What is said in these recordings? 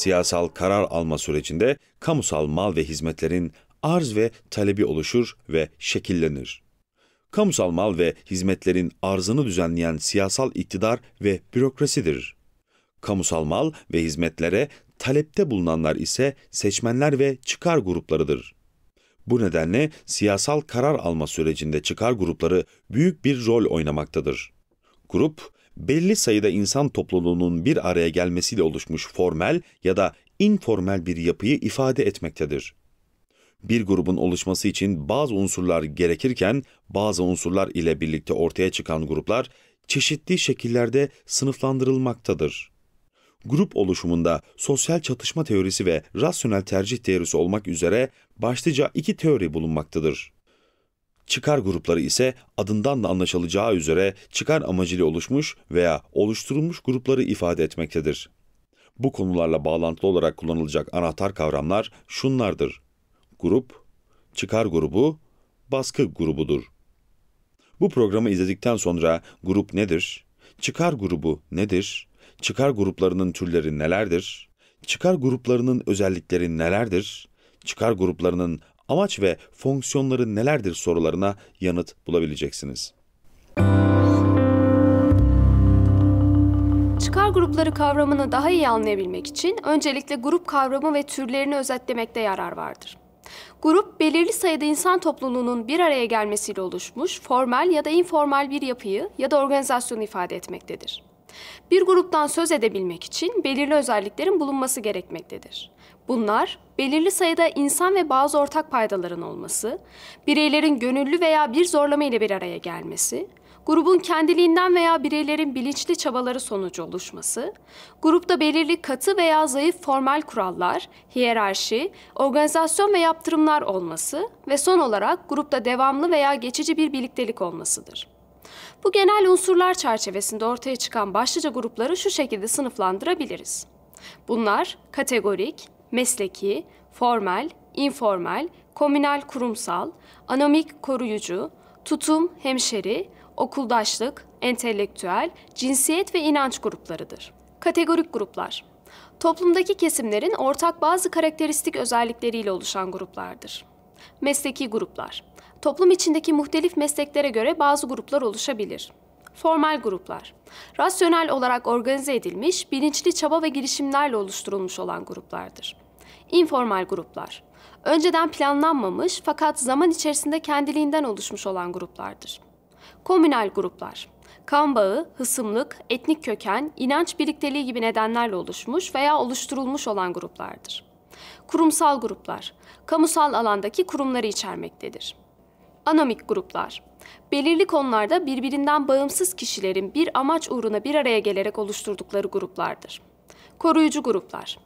Siyasal karar alma sürecinde kamusal mal ve hizmetlerin arz ve talebi oluşur ve şekillenir. Kamusal mal ve hizmetlerin arzını düzenleyen siyasal iktidar ve bürokrasidir. Kamusal mal ve hizmetlere talepte bulunanlar ise seçmenler ve çıkar gruplarıdır. Bu nedenle siyasal karar alma sürecinde çıkar grupları büyük bir rol oynamaktadır. Grup, belli sayıda insan topluluğunun bir araya gelmesiyle oluşmuş formel ya da informal bir yapıyı ifade etmektedir. Bir grubun oluşması için bazı unsurlar gerekirken bazı unsurlar ile birlikte ortaya çıkan gruplar çeşitli şekillerde sınıflandırılmaktadır. Grup oluşumunda sosyal çatışma teorisi ve rasyonel tercih teorisi olmak üzere başlıca iki teori bulunmaktadır. Çıkar grupları ise adından da anlaşılacağı üzere çıkar amacıyla oluşmuş veya oluşturulmuş grupları ifade etmektedir. Bu konularla bağlantılı olarak kullanılacak anahtar kavramlar şunlardır. Grup, çıkar grubu, baskı grubudur. Bu programı izledikten sonra grup nedir? Çıkar grubu nedir? Çıkar gruplarının türleri nelerdir? Çıkar gruplarının özellikleri nelerdir? Çıkar gruplarının amaç ve fonksiyonları nelerdir sorularına yanıt bulabileceksiniz. Çıkar grupları kavramını daha iyi anlayabilmek için öncelikle grup kavramı ve türlerini özetlemekte yarar vardır. Grup, belirli sayıda insan topluluğunun bir araya gelmesiyle oluşmuş formal ya da informal bir yapıyı ya da organizasyonu ifade etmektedir. Bir gruptan söz edebilmek için belirli özelliklerin bulunması gerekmektedir. Bunlar belirli sayıda insan ve bazı ortak paydaların olması, bireylerin gönüllü veya bir zorlama ile bir araya gelmesi, grubun kendiliğinden veya bireylerin bilinçli çabaları sonucu oluşması, grupta belirli katı veya zayıf formal kurallar, hiyerarşi, organizasyon ve yaptırımlar olması ve son olarak grupta devamlı veya geçici bir birliktelik olmasıdır. Bu genel unsurlar çerçevesinde ortaya çıkan başlıca grupları şu şekilde sınıflandırabiliriz. Bunlar kategorik, mesleki, formal, informal, komünal kurumsal, anomik koruyucu, tutum hemşeri, okuldaşlık, entelektüel, cinsiyet ve inanç gruplarıdır. Kategorik gruplar Toplumdaki kesimlerin ortak bazı karakteristik özellikleriyle oluşan gruplardır. Mesleki gruplar Toplum içindeki muhtelif mesleklere göre bazı gruplar oluşabilir. Formal gruplar. Rasyonel olarak organize edilmiş, bilinçli çaba ve girişimlerle oluşturulmuş olan gruplardır. Informal gruplar. Önceden planlanmamış fakat zaman içerisinde kendiliğinden oluşmuş olan gruplardır. Komünal gruplar. Kan bağı, hısımlık, etnik köken, inanç birlikteliği gibi nedenlerle oluşmuş veya oluşturulmuş olan gruplardır. Kurumsal gruplar, kamusal alandaki kurumları içermektedir. Anomik gruplar. Belirli konularda birbirinden bağımsız kişilerin bir amaç uğruna bir araya gelerek oluşturdukları gruplardır. Koruyucu gruplar.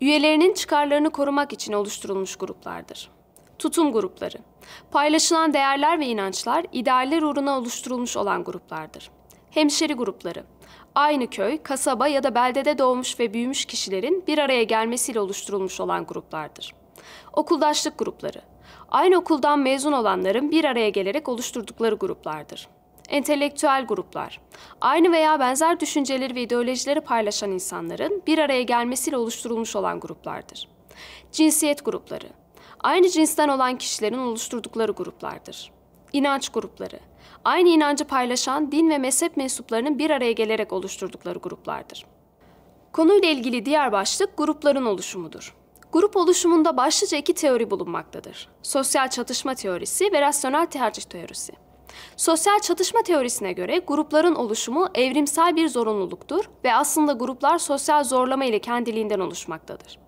Üyelerinin çıkarlarını korumak için oluşturulmuş gruplardır. Tutum grupları. Paylaşılan değerler ve inançlar idealler uğruna oluşturulmuş olan gruplardır. Hemşeri grupları. Aynı köy, kasaba ya da beldede doğmuş ve büyümüş kişilerin bir araya gelmesiyle oluşturulmuş olan gruplardır. Okuldaşlık grupları. Aynı okuldan mezun olanların bir araya gelerek oluşturdukları gruplardır. Entelektüel gruplar. Aynı veya benzer düşünceleri ve ideolojileri paylaşan insanların bir araya gelmesiyle oluşturulmuş olan gruplardır. Cinsiyet grupları. Aynı cinsten olan kişilerin oluşturdukları gruplardır. İnanç grupları. Aynı inancı paylaşan din ve mezhep mensuplarının bir araya gelerek oluşturdukları gruplardır. Konuyla ilgili diğer başlık grupların oluşumudur. Grup oluşumunda başlıca iki teori bulunmaktadır. Sosyal çatışma teorisi ve rasyonel tercih teorisi. Sosyal çatışma teorisine göre grupların oluşumu evrimsel bir zorunluluktur ve aslında gruplar sosyal zorlama ile kendiliğinden oluşmaktadır.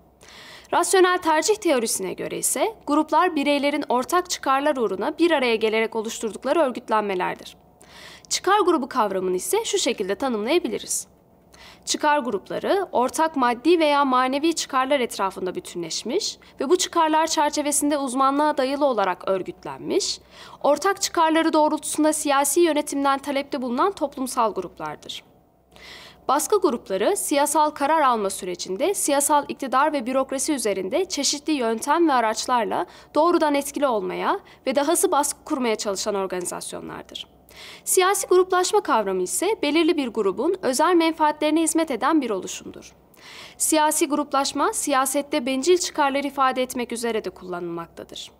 Rasyonel tercih teorisine göre ise gruplar bireylerin ortak çıkarlar uğruna bir araya gelerek oluşturdukları örgütlenmelerdir. Çıkar grubu kavramını ise şu şekilde tanımlayabiliriz çıkar grupları ortak maddi veya manevi çıkarlar etrafında bütünleşmiş ve bu çıkarlar çerçevesinde uzmanlığa dayalı olarak örgütlenmiş, ortak çıkarları doğrultusunda siyasi yönetimden talepte bulunan toplumsal gruplardır. Baskı grupları siyasal karar alma sürecinde siyasal iktidar ve bürokrasi üzerinde çeşitli yöntem ve araçlarla doğrudan etkili olmaya ve dahası baskı kurmaya çalışan organizasyonlardır. Siyasi gruplaşma kavramı ise belirli bir grubun özel menfaatlerine hizmet eden bir oluşumdur. Siyasi gruplaşma siyasette bencil çıkarları ifade etmek üzere de kullanılmaktadır.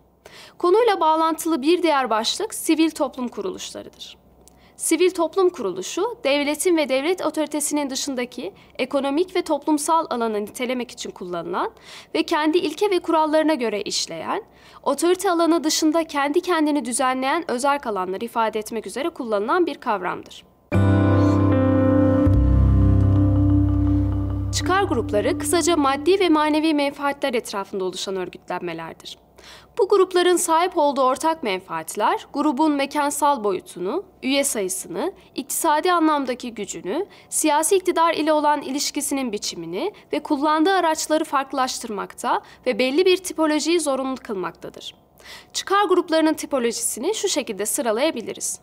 Konuyla bağlantılı bir diğer başlık sivil toplum kuruluşlarıdır sivil toplum kuruluşu, devletin ve devlet otoritesinin dışındaki ekonomik ve toplumsal alanı nitelemek için kullanılan ve kendi ilke ve kurallarına göre işleyen, otorite alanı dışında kendi kendini düzenleyen özerk alanları ifade etmek üzere kullanılan bir kavramdır. Çıkar grupları kısaca maddi ve manevi menfaatler etrafında oluşan örgütlenmelerdir. Bu grupların sahip olduğu ortak menfaatler, grubun mekansal boyutunu, üye sayısını, iktisadi anlamdaki gücünü, siyasi iktidar ile olan ilişkisinin biçimini ve kullandığı araçları farklılaştırmakta ve belli bir tipolojiyi zorunlu kılmaktadır. Çıkar gruplarının tipolojisini şu şekilde sıralayabiliriz.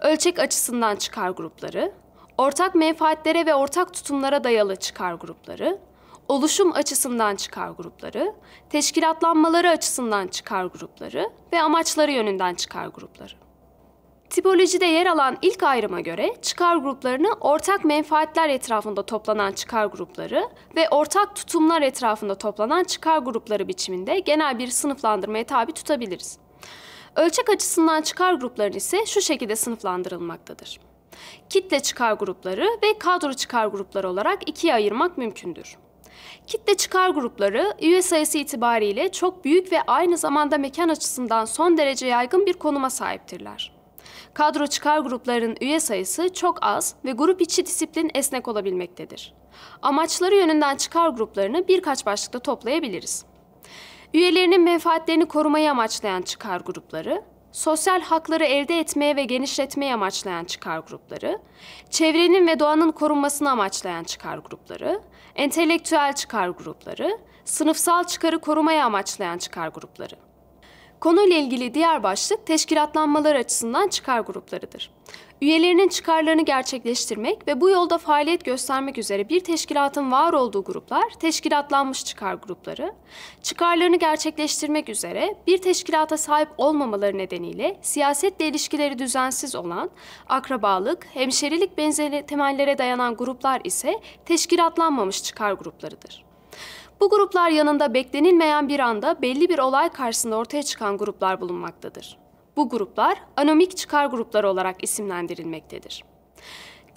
Ölçek açısından çıkar grupları, ortak menfaatlere ve ortak tutumlara dayalı çıkar grupları, oluşum açısından çıkar grupları, teşkilatlanmaları açısından çıkar grupları ve amaçları yönünden çıkar grupları. Tipolojide yer alan ilk ayrıma göre çıkar gruplarını ortak menfaatler etrafında toplanan çıkar grupları ve ortak tutumlar etrafında toplanan çıkar grupları biçiminde genel bir sınıflandırmaya tabi tutabiliriz. Ölçek açısından çıkar grupları ise şu şekilde sınıflandırılmaktadır. Kitle çıkar grupları ve kadro çıkar grupları olarak ikiye ayırmak mümkündür. Kitle çıkar grupları üye sayısı itibariyle çok büyük ve aynı zamanda mekan açısından son derece yaygın bir konuma sahiptirler. Kadro çıkar gruplarının üye sayısı çok az ve grup içi disiplin esnek olabilmektedir. Amaçları yönünden çıkar gruplarını birkaç başlıkta toplayabiliriz. Üyelerinin menfaatlerini korumayı amaçlayan çıkar grupları, sosyal hakları elde etmeye ve genişletmeye amaçlayan çıkar grupları, çevrenin ve doğanın korunmasını amaçlayan çıkar grupları, entelektüel çıkar grupları, sınıfsal çıkarı korumaya amaçlayan çıkar grupları. Konuyla ilgili diğer başlık teşkilatlanmalar açısından çıkar gruplarıdır. Üyelerinin çıkarlarını gerçekleştirmek ve bu yolda faaliyet göstermek üzere bir teşkilatın var olduğu gruplar teşkilatlanmış çıkar grupları, çıkarlarını gerçekleştirmek üzere bir teşkilata sahip olmamaları nedeniyle siyasetle ilişkileri düzensiz olan, akrabalık, hemşerilik benzeri temellere dayanan gruplar ise teşkilatlanmamış çıkar gruplarıdır. Bu gruplar yanında beklenilmeyen bir anda belli bir olay karşısında ortaya çıkan gruplar bulunmaktadır. Bu gruplar anomik çıkar grupları olarak isimlendirilmektedir.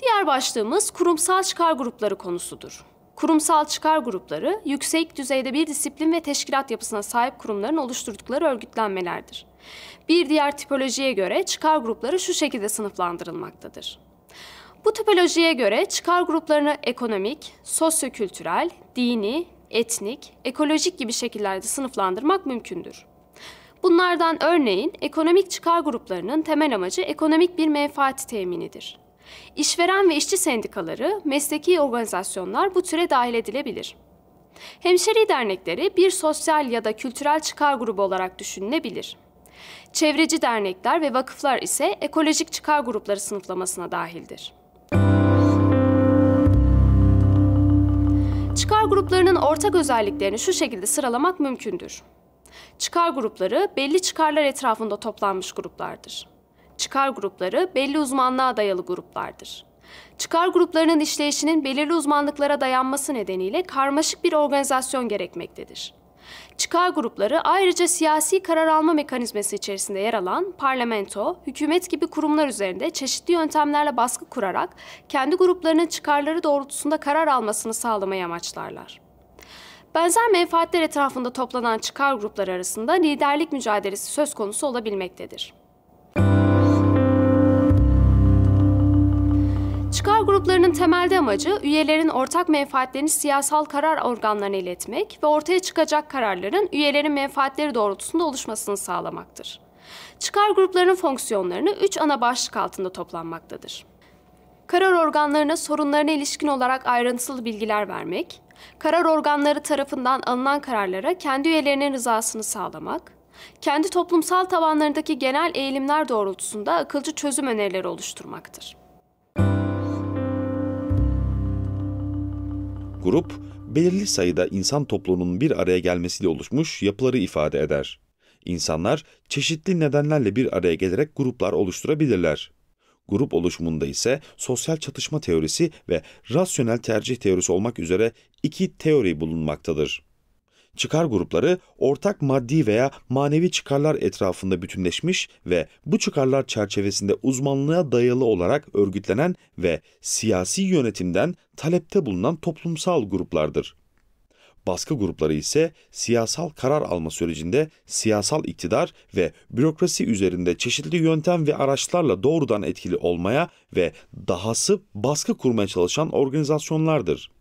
Diğer başlığımız kurumsal çıkar grupları konusudur. Kurumsal çıkar grupları, yüksek düzeyde bir disiplin ve teşkilat yapısına sahip kurumların oluşturdukları örgütlenmelerdir. Bir diğer tipolojiye göre çıkar grupları şu şekilde sınıflandırılmaktadır. Bu tipolojiye göre çıkar gruplarını ekonomik, sosyokültürel, dini, etnik, ekolojik gibi şekillerde sınıflandırmak mümkündür. Bunlardan örneğin ekonomik çıkar gruplarının temel amacı ekonomik bir menfaati teminidir. İşveren ve işçi sendikaları, mesleki organizasyonlar bu türe dahil edilebilir. Hemşeri dernekleri bir sosyal ya da kültürel çıkar grubu olarak düşünülebilir. Çevreci dernekler ve vakıflar ise ekolojik çıkar grupları sınıflamasına dahildir. Çıkar gruplarının ortak özelliklerini şu şekilde sıralamak mümkündür. Çıkar grupları belli çıkarlar etrafında toplanmış gruplardır. Çıkar grupları belli uzmanlığa dayalı gruplardır. Çıkar gruplarının işleyişinin belirli uzmanlıklara dayanması nedeniyle karmaşık bir organizasyon gerekmektedir. Çıkar grupları ayrıca siyasi karar alma mekanizması içerisinde yer alan parlamento, hükümet gibi kurumlar üzerinde çeşitli yöntemlerle baskı kurarak kendi gruplarının çıkarları doğrultusunda karar almasını sağlamayı amaçlarlar. Benzer menfaatler etrafında toplanan çıkar grupları arasında liderlik mücadelesi söz konusu olabilmektedir. Kurulun temelde amacı üyelerin ortak menfaatlerini siyasal karar organlarına iletmek ve ortaya çıkacak kararların üyelerin menfaatleri doğrultusunda oluşmasını sağlamaktır. Çıkar gruplarının fonksiyonlarını üç ana başlık altında toplanmaktadır. Karar organlarına sorunlarına ilişkin olarak ayrıntılı bilgiler vermek, karar organları tarafından alınan kararlara kendi üyelerinin rızasını sağlamak, kendi toplumsal tabanlarındaki genel eğilimler doğrultusunda akılcı çözüm önerileri oluşturmaktır. Grup, belirli sayıda insan toplumunun bir araya gelmesiyle oluşmuş yapıları ifade eder. İnsanlar çeşitli nedenlerle bir araya gelerek gruplar oluşturabilirler. Grup oluşumunda ise sosyal çatışma teorisi ve rasyonel tercih teorisi olmak üzere iki teori bulunmaktadır. Çıkar grupları ortak maddi veya manevi çıkarlar etrafında bütünleşmiş ve bu çıkarlar çerçevesinde uzmanlığa dayalı olarak örgütlenen ve siyasi yönetimden talepte bulunan toplumsal gruplardır. Baskı grupları ise siyasal karar alma sürecinde siyasal iktidar ve bürokrasi üzerinde çeşitli yöntem ve araçlarla doğrudan etkili olmaya ve dahası baskı kurmaya çalışan organizasyonlardır.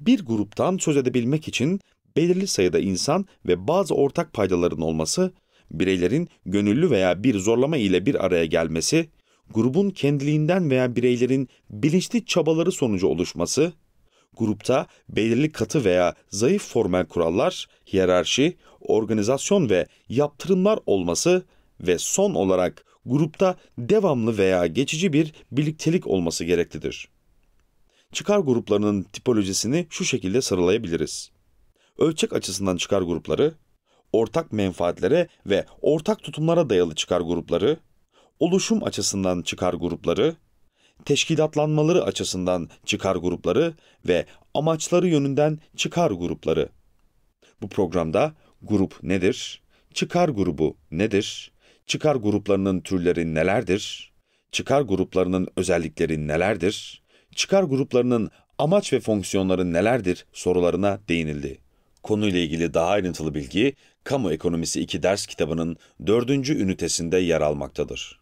Bir gruptan söz edebilmek için belirli sayıda insan ve bazı ortak paydaların olması, bireylerin gönüllü veya bir zorlama ile bir araya gelmesi, grubun kendiliğinden veya bireylerin bilinçli çabaları sonucu oluşması, grupta belirli katı veya zayıf formel kurallar, hiyerarşi, organizasyon ve yaptırımlar olması ve son olarak grupta devamlı veya geçici bir birliktelik olması gereklidir. Çıkar gruplarının tipolojisini şu şekilde sıralayabiliriz ölçek açısından çıkar grupları, ortak menfaatlere ve ortak tutumlara dayalı çıkar grupları, oluşum açısından çıkar grupları, teşkilatlanmaları açısından çıkar grupları ve amaçları yönünden çıkar grupları. Bu programda grup nedir? Çıkar grubu nedir? Çıkar gruplarının türleri nelerdir? Çıkar gruplarının özellikleri nelerdir? Çıkar gruplarının amaç ve fonksiyonları nelerdir sorularına değinildi. Konuyla ilgili daha ayrıntılı bilgi Kamu Ekonomisi 2 ders kitabının 4. ünitesinde yer almaktadır.